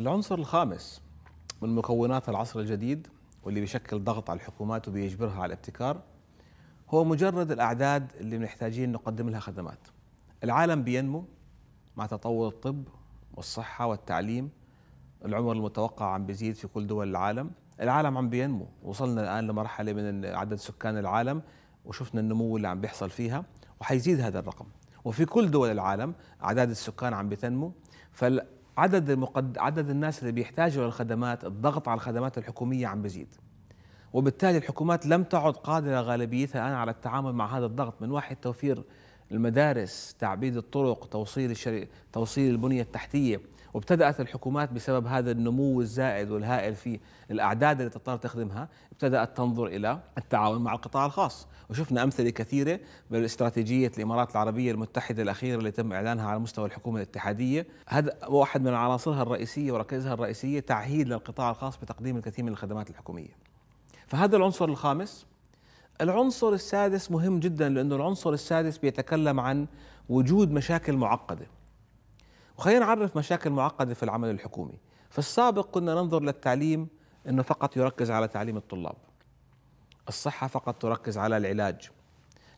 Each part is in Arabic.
العنصر الخامس من مكونات العصر الجديد واللي بيشكل ضغط على الحكومات وبيجبرها على الابتكار هو مجرد الأعداد اللي محتاجين نقدم لها خدمات العالم بينمو مع تطور الطب والصحة والتعليم العمر المتوقع عم بيزيد في كل دول العالم العالم عم بينمو وصلنا الآن لمرحلة من عدد سكان العالم وشفنا النمو اللي عم بيحصل فيها وحيزيد هذا الرقم وفي كل دول العالم أعداد السكان عم بتنمو فال عدد المقد... عدد الناس اللي بيحتاجوا للخدمات الضغط على الخدمات الحكوميه عم بزيد وبالتالي الحكومات لم تعد قادره غالبيتها الان على التعامل مع هذا الضغط من واحد توفير المدارس تعبيد الطرق توصيل الشري... توصيل البنية التحتية وابتدأت الحكومات بسبب هذا النمو الزائد والهائل في الأعداد اللي تضطر تخدمها ابتدأت تنظر إلى التعاون مع القطاع الخاص وشفنا أمثلة كثيرة بالاستراتيجية الإمارات العربية المتحدة الأخيرة اللي تم إعلانها على مستوى الحكومة الاتحادية هذا واحد من عناصرها الرئيسية وركائزها الرئيسية تعهيد للقطاع الخاص بتقديم الكثير من الخدمات الحكومية فهذا العنصر الخامس العنصر السادس مهم جدا لأنه العنصر السادس بيتكلم عن وجود مشاكل معقدة وخلينا نعرف مشاكل معقدة في العمل الحكومي في السابق كنا ننظر للتعليم أنه فقط يركز على تعليم الطلاب الصحة فقط تركز على العلاج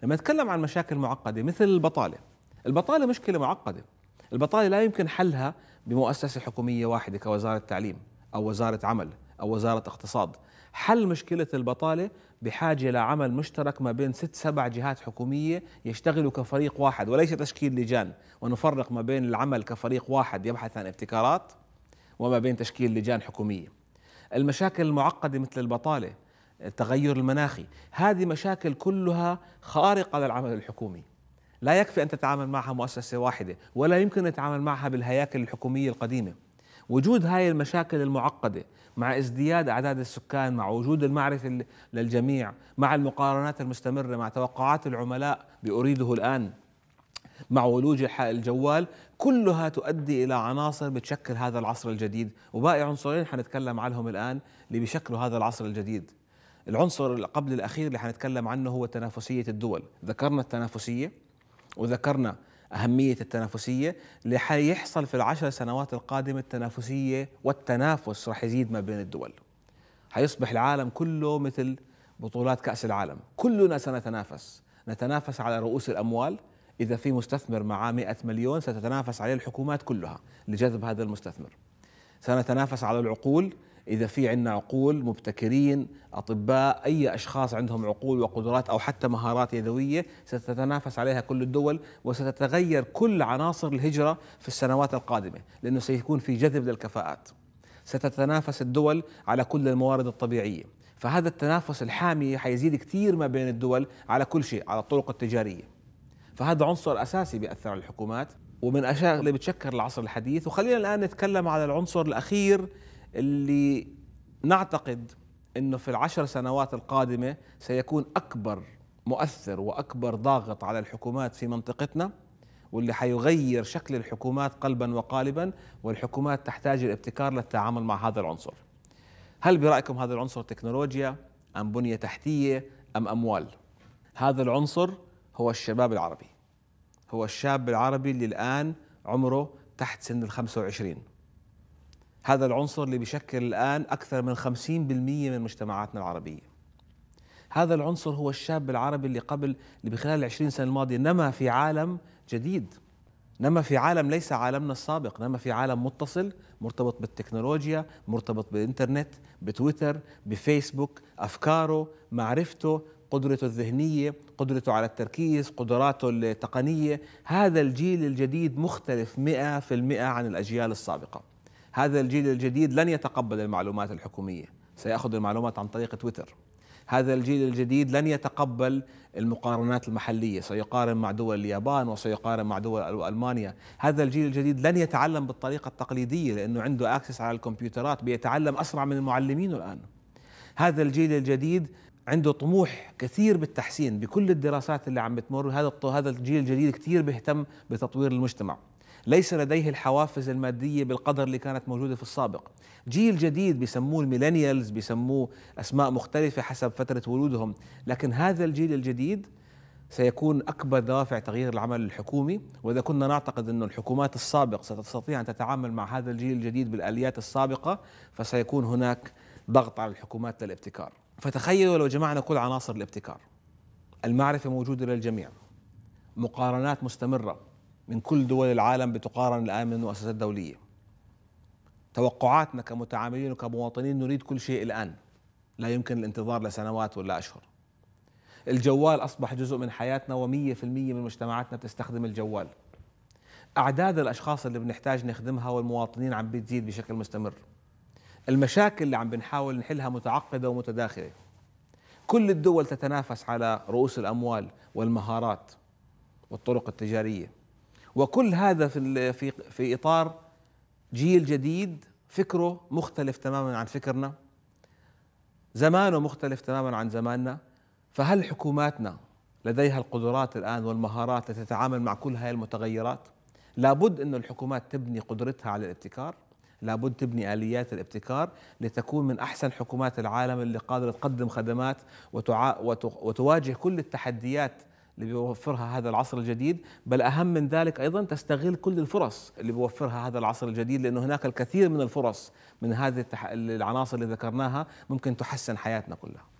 لما نتكلم عن مشاكل معقدة مثل البطالة البطالة مشكلة معقدة البطالة لا يمكن حلها بمؤسسة حكومية واحدة كوزارة تعليم أو وزارة عمل أو وزارة اقتصاد حل مشكلة البطالة بحاجة لعمل مشترك ما بين ست سبع جهات حكومية يشتغلوا كفريق واحد وليس تشكيل لجان ونفرق ما بين العمل كفريق واحد يبحث عن ابتكارات وما بين تشكيل لجان حكومية المشاكل المعقدة مثل البطالة التغير المناخي هذه مشاكل كلها خارقة للعمل الحكومي لا يكفي أن تتعامل معها مؤسسة واحدة ولا يمكن أن تتعامل معها بالهياكل الحكومية القديمة وجود هاي المشاكل المعقدة مع ازدياد أعداد السكان مع وجود المعرفة للجميع مع المقارنات المستمرة مع توقعات العملاء بأريده الآن مع ولوج الجوال كلها تؤدي إلى عناصر بتشكل هذا العصر الجديد وباقي عنصرين حنتكلم عنهم الآن اللي بيشكلوا هذا العصر الجديد العنصر قبل الأخير اللي حنتكلم عنه هو تنافسية الدول ذكرنا التنافسية وذكرنا أهمية التنافسية اللي يحصل في العشر سنوات القادمة التنافسية والتنافس رح يزيد ما بين الدول حيصبح العالم كله مثل بطولات كأس العالم كلنا سنتنافس نتنافس على رؤوس الأموال إذا في مستثمر معاه 100 مليون ستتنافس عليه الحكومات كلها لجذب هذا المستثمر سنتنافس على العقول إذا في عندنا عقول مبتكرين أطباء أي أشخاص عندهم عقول وقدرات أو حتى مهارات يدوية ستتنافس عليها كل الدول وستتغير كل عناصر الهجرة في السنوات القادمة لأنه سيكون في جذب للكفاءات ستتنافس الدول على كل الموارد الطبيعية فهذا التنافس الحامي حيزيد كثير ما بين الدول على كل شيء على الطرق التجارية فهذا عنصر أساسي بيأثر على الحكومات ومن الاشياء اللي بتشكل العصر الحديث وخلينا الان نتكلم على العنصر الاخير اللي نعتقد انه في العشر سنوات القادمه سيكون اكبر مؤثر واكبر ضاغط على الحكومات في منطقتنا واللي حيغير شكل الحكومات قلبا وقالبا والحكومات تحتاج الابتكار للتعامل مع هذا العنصر. هل برايكم هذا العنصر تكنولوجيا ام بنيه تحتيه ام اموال؟ هذا العنصر هو الشباب العربي. هو الشاب العربي اللي الان عمره تحت سن ال 25 هذا العنصر اللي بيشكل الآن أكثر من 50% من مجتمعاتنا العربية هذا العنصر هو الشاب العربي اللي قبل اللي بخلال العشرين سنة الماضية نما في عالم جديد نما في عالم ليس عالمنا السابق نما في عالم متصل مرتبط بالتكنولوجيا مرتبط بالإنترنت بتويتر بفيسبوك أفكاره معرفته قدرته الذهنية قدرته على التركيز قدراته التقنية هذا الجيل الجديد مختلف مئة في المئة عن الأجيال السابقة هذا الجيل الجديد لن يتقبل المعلومات الحكومية سيأخذ المعلومات عن طريق تويتر هذا الجيل الجديد لن يتقبل المقارنات المحلية سيقارن مع دول اليابان وسيقارن مع دول ألمانيا هذا الجيل الجديد لن يتعلم بالطريقة التقليدية لأنه عنده أكسس على الكمبيوترات بيتعلم أسرع من المعلمين الآن هذا الجيل الجديد عنده طموح كثير بالتحسين بكل الدراسات اللي عم بتمر هذا هذا الجيل الجديد كثير بيهتم بتطوير المجتمع ليس لديه الحوافز المادية بالقدر اللي كانت موجودة في السابق جيل جديد بيسموه الميلينيالز بيسموه أسماء مختلفة حسب فترة ولودهم لكن هذا الجيل الجديد سيكون أكبر دوافع تغيير العمل الحكومي وإذا كنا نعتقد أن الحكومات السابقة ستستطيع أن تتعامل مع هذا الجيل الجديد بالآليات السابقة فسيكون هناك ضغط على الحكومات للابتكار فتخيلوا لو جمعنا كل عناصر الابتكار المعرفة موجودة للجميع مقارنات مستمرة من كل دول العالم بتقارن الآن من المؤسسات الدولية توقعاتنا كمتعاملين وكمواطنين نريد كل شيء الآن لا يمكن الانتظار لسنوات ولا أشهر الجوال أصبح جزء من حياتنا ومية في المية من مجتمعاتنا بتستخدم الجوال أعداد الأشخاص اللي بنحتاج نخدمها والمواطنين عم بتزيد بشكل مستمر المشاكل اللي عم بنحاول نحلها متعقدة ومتداخلة كل الدول تتنافس على رؤوس الأموال والمهارات والطرق التجارية وكل هذا في في في اطار جيل جديد فكره مختلف تماما عن فكرنا زمانه مختلف تماما عن زماننا فهل حكوماتنا لديها القدرات الان والمهارات لتتعامل مع كل هذه المتغيرات لابد أن الحكومات تبني قدرتها على الابتكار لابد تبني آليات الابتكار لتكون من أحسن حكومات العالم اللي قادرة تقدم خدمات وتواجه كل التحديات اللي بيوفرها هذا العصر الجديد بل أهم من ذلك أيضا تستغل كل الفرص اللي بيوفرها هذا العصر الجديد لأنه هناك الكثير من الفرص من هذه العناصر اللي ذكرناها ممكن تحسن حياتنا كلها